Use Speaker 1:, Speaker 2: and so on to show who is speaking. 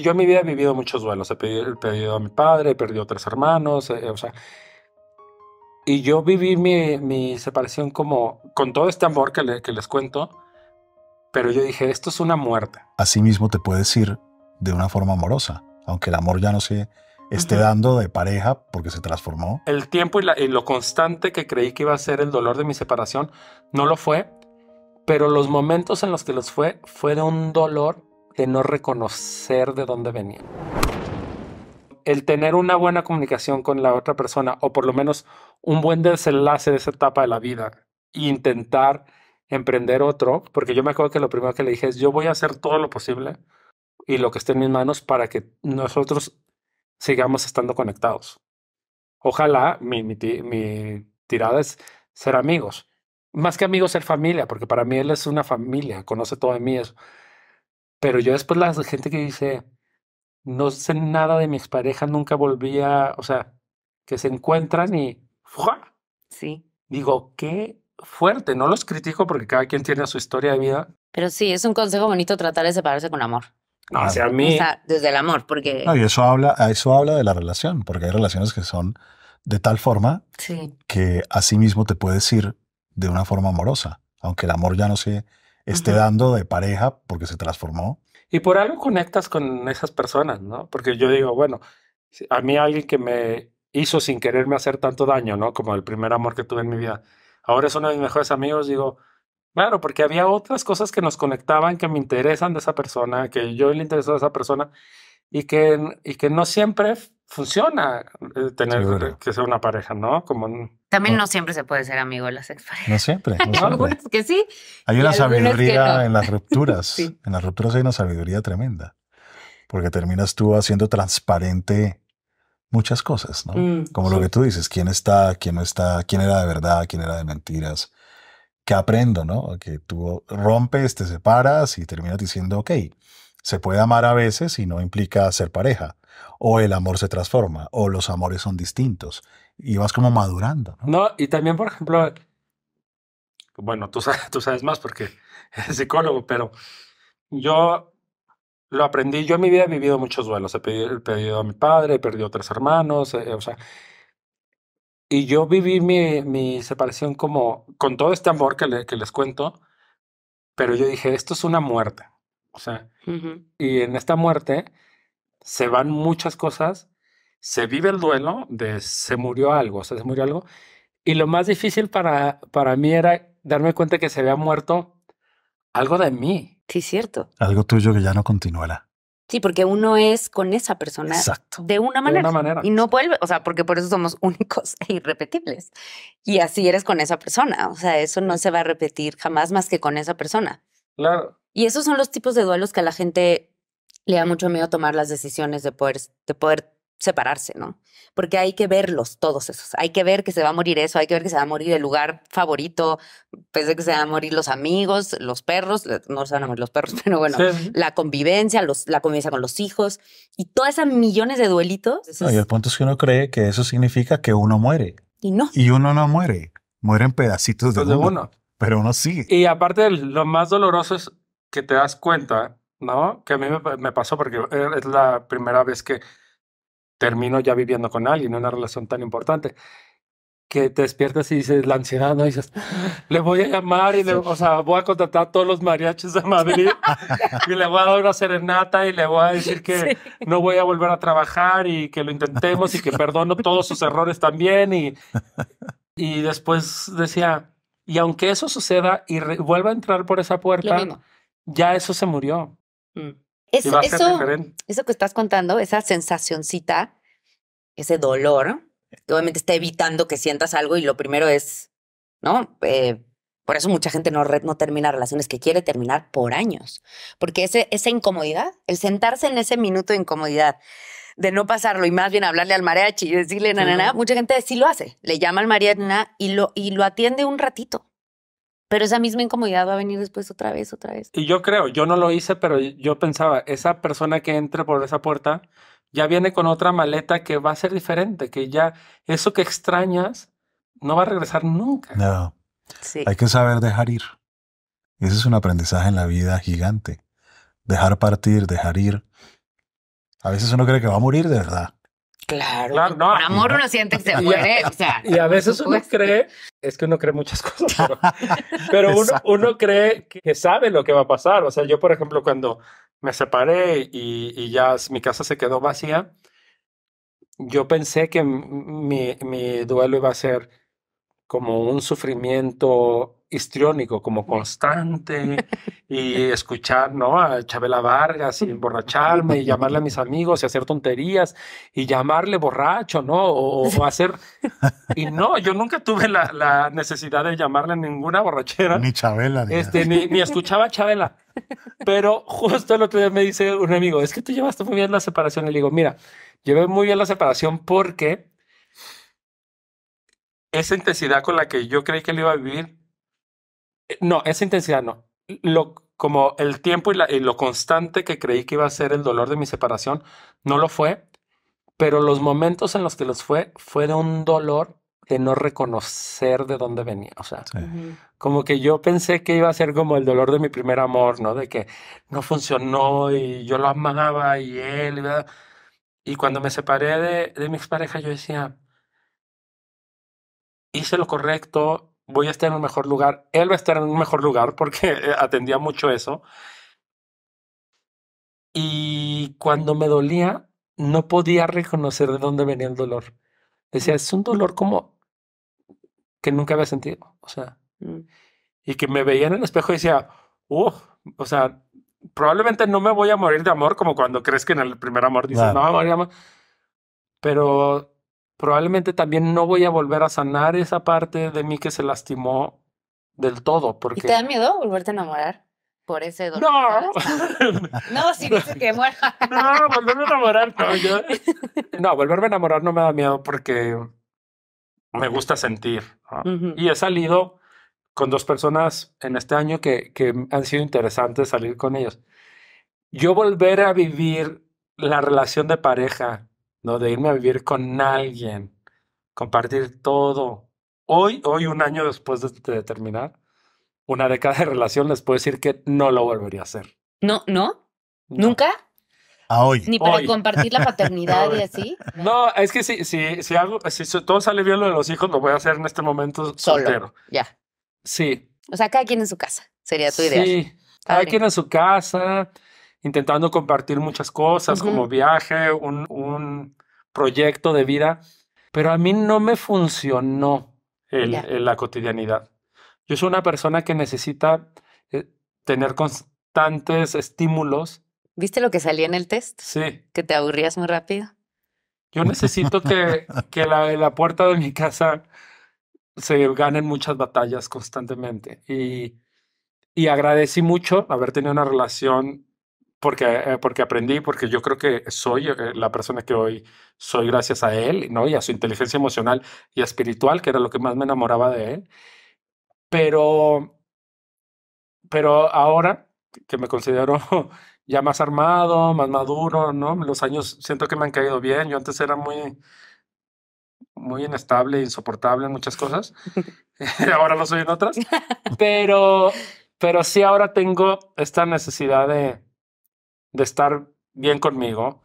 Speaker 1: Yo en mi vida he vivido muchos duelos. He perdido, a mi padre, he perdido a tres hermanos, eh, eh, o sea. Y yo viví mi, mi, separación como con todo este amor que, les cuento, pero yo dije, esto es una muerte.
Speaker 2: mismo te puedes ir de una forma amorosa, aunque el amor ya no se esté dando de pareja porque se transformó.
Speaker 1: El tiempo y, y, lo constante que creí que iba a ser el dolor de mi separación no lo fue, pero los momentos en los que los fue fue de un dolor de no reconocer de dónde venía. El tener una buena comunicación con la otra persona, o por lo menos un buen desenlace de esa etapa de la vida, e intentar emprender otro, porque yo me acuerdo que lo primero que le dije es, yo voy a hacer todo lo posible y lo que esté en mis manos para que nosotros sigamos estando conectados. Ojalá mi, mi, mi tirada es ser amigos, más que amigos, ser familia, porque para mí él es una familia, conoce todo de mí. eso. Pero yo después la gente que dice, no sé nada de mis parejas, nunca volví a, o sea, que se encuentran y... ¡fua! Sí. Digo, qué fuerte, no los critico porque cada quien tiene su historia de vida.
Speaker 3: Pero sí, es un consejo bonito tratar de separarse con amor. No, mí. O sea, desde el amor, porque. No, y
Speaker 2: eso habla, eso habla de la relación, porque hay relaciones que son de tal forma que a sí mismo te puedes ir de una forma amorosa, aunque el amor ya no se esté dando de pareja porque se transformó.
Speaker 1: Y por algo conectas con esas personas, ¿no? Porque yo digo, bueno, a mí alguien que me hizo sin quererme hacer tanto daño, ¿no? Como el primer amor que tuve en mi vida. Ahora es uno de mis mejores amigos, digo, claro, porque había otras cosas que nos conectaban, que me interesan de esa persona, que yo le interesó a esa persona y que, y que no siempre funciona eh, tener que ser una pareja, ¿no? Como
Speaker 3: también no. siempre se puede ser amigo de las experiencias. No siempre. No que sí. Hay una sabiduría en
Speaker 2: las rupturas. En las rupturas hay una sabiduría tremenda. Porque terminas tú haciendo transparente muchas cosas, ¿no? Mm, Como lo que tú dices, quién está, quién no está, quién era de verdad, quién era de mentiras. ¿Qué aprendo, no? Que tú rompes, te separas y terminas diciendo, ok, se puede amar a veces y no implica ser pareja. O el amor se transforma, o los amores son distintos y vas como madurando.
Speaker 1: ¿no? y también, por ejemplo, bueno, tú sabes, tú sabes más porque eres psicólogo, pero yo lo aprendí. Yo en mi vida he vivido muchos duelos. He perdido, a mi padre, he perdido a tres hermanos, eh, o sea. Y yo viví mi, mi, separación como con todo este amor que, que, les cuento, pero yo dije, esto es una muerte. O sea, y en esta muerte se van muchas cosas se vive el duelo de se murió algo, o sea, se murió algo. Y lo más difícil para, para mí era darme cuenta que se había muerto
Speaker 3: algo de mí. Sí, cierto.
Speaker 2: Algo tuyo que ya no continuará.
Speaker 3: Sí, porque uno es con esa persona Exacto. de una manera. De una manera. Y no vuelve, o sea, porque por eso somos únicos e irrepetibles. Y así eres con esa persona. O sea, eso no se va a repetir jamás más que con esa persona. Claro. Y esos son los tipos de duelos que a la gente le da mucho miedo tomar las decisiones de poder, de poder separarse, ¿no? Porque hay que verlos todos esos. Hay que ver que se va a morir eso, hay que ver que se va a morir el lugar favorito, a pues, que se van a morir los amigos, los perros, eh, no se van a morir los perros, pero bueno, la convivencia, la convivencia con los hijos y todas esas millones de duelitos. No, y el
Speaker 2: que uno cree que eso significa que uno muere. Y no. Y uno no muere, mueren pedacitos de, pues uno, Pero uno sigue. Y aparte,
Speaker 1: lo más doloroso es que te das cuenta, ¿no? Que a mí me pasó porque eh, es la primera vez que termino ya viviendo con alguien, en una relación tan importante, que te despiertas y dices, la ansiedad, ¿no? dices, le voy a llamar y le, o sea, voy a contratar a todos los mariachis de Madrid y le voy a dar una serenata y le voy a decir que no voy a volver a trabajar y que lo intentemos y que perdono todos sus errores también. Y, y después decía, y aunque eso suceda y vuelva a entrar por esa puerta, ya eso se murió.
Speaker 3: Mm. Eso, eso, que estás contando, esa sensacioncita, ese dolor, obviamente está evitando que sientas algo y lo primero es, ¿no? Eh, por eso mucha gente no, no termina relaciones que quiere terminar por años, porque ese, esa incomodidad, el sentarse en ese minuto de incomodidad, de no pasarlo y más bien hablarle al mariachi y decirle nanana, mucha gente sí lo hace. Le llama al mariachi y lo, y lo atiende un ratito. Pero esa misma incomodidad va a venir después otra vez, otra vez.
Speaker 1: Y yo creo, yo no lo hice, pero yo pensaba, esa persona que entra por esa puerta ya viene con otra maleta que va a ser diferente, que ya eso que extrañas no va a regresar nunca. No. Sí. Hay
Speaker 2: que saber dejar ir. Ese es un aprendizaje en la vida gigante. Dejar partir, dejar ir. A veces uno cree que va a morir de verdad.
Speaker 3: Claro, por amor uno siente que se muere. O sea, y a
Speaker 1: veces uno cree, es que uno cree muchas cosas,
Speaker 3: pero, uno, uno, cree
Speaker 1: que sabe lo que va a pasar. O sea, yo, por ejemplo, cuando me separé y, y ya mi casa se quedó vacía, yo pensé que mi, mi duelo iba a ser como un sufrimiento histriónico, como constante, y escuchar ¿no? a Chabela Vargas y emborracharme y llamarle a mis amigos y hacer tonterías y llamarle borracho, ¿no? O, hacer... Y no, yo nunca tuve la, la, necesidad de llamarle a ninguna borrachera.
Speaker 2: Ni Chabela. Ni este, ni, ni,
Speaker 1: escuchaba a Chabela. Pero justo el otro día me dice un amigo, es que tú llevaste muy bien la separación. Y le digo, mira, llevé muy bien la separación porque esa intensidad con la que yo creí que lo iba a vivir eh, no, esa intensidad no. Lo, como el tiempo y, lo constante que creí que iba a ser el dolor de mi separación, no lo fue, pero los momentos en los que los fue, fue de un dolor de no reconocer de dónde venía. O sea, como que yo pensé que iba a ser como el dolor de mi primer amor, ¿no? De que no funcionó y yo lo amaba y él. Y, y cuando me separé de, de mi expareja, yo decía, hice lo correcto, voy a estar en un mejor lugar, él va a estar en un mejor lugar porque atendía mucho eso. Y cuando me dolía, no podía reconocer de dónde venía el dolor. Decía, es un dolor como que nunca había sentido. O sea, mm. y que me veía en el espejo y decía, uff, o sea, probablemente no me voy a morir de amor como cuando crees que en el primer amor dices, no, me a morir amor. Pero probablemente también no voy a volver a sanar esa parte de mí que se lastimó del todo. Porque... ¿Y te da
Speaker 3: miedo volverte a enamorar? por ese dolor. No, no, si dices que muera. No,
Speaker 1: volverme a enamorar, no. No, volverme a enamorar no me da miedo porque me gusta sentir. Y he salido con dos personas en este año que, que han sido interesantes salir con ellos. Yo volver a vivir la relación de pareja ¿no? De irme a vivir con alguien, compartir todo. Hoy, hoy, un año después de, terminar una década de relación, les puedo decir que no lo volvería a hacer.
Speaker 3: No, no, nunca. A hoy. Ni para compartir la paternidad y así.
Speaker 1: No, es que si, si, si, algo si todo sale bien lo de los hijos, lo voy a hacer en este momento soltero. Ya. Sí.
Speaker 3: O sea, cada quien en su casa, sería tu idea. Sí,
Speaker 1: cada quien en su casa, intentando compartir muchas cosas, como viaje, un proyecto de vida, pero a mí no me funcionó en la cotidianidad. Yo soy una persona que necesita eh, tener constantes estímulos.
Speaker 3: ¿Viste lo que salía en el test? Sí. Que te aburrías muy rápido.
Speaker 1: Yo necesito que, que la, puerta de mi casa se ganen muchas batallas constantemente. Y, y agradecí mucho haber tenido una relación porque, eh, porque aprendí, porque yo creo que soy eh, la persona que hoy soy gracias a él, ¿no? Y a su inteligencia emocional y espiritual, que era lo que más me enamoraba de él. Pero, pero ahora que me considero ya más armado, más maduro, ¿no? Los años siento que me han caído bien. Yo antes era muy, muy inestable, insoportable en muchas cosas. ahora lo soy en otras. Pero, pero sí ahora tengo esta necesidad de de estar bien conmigo,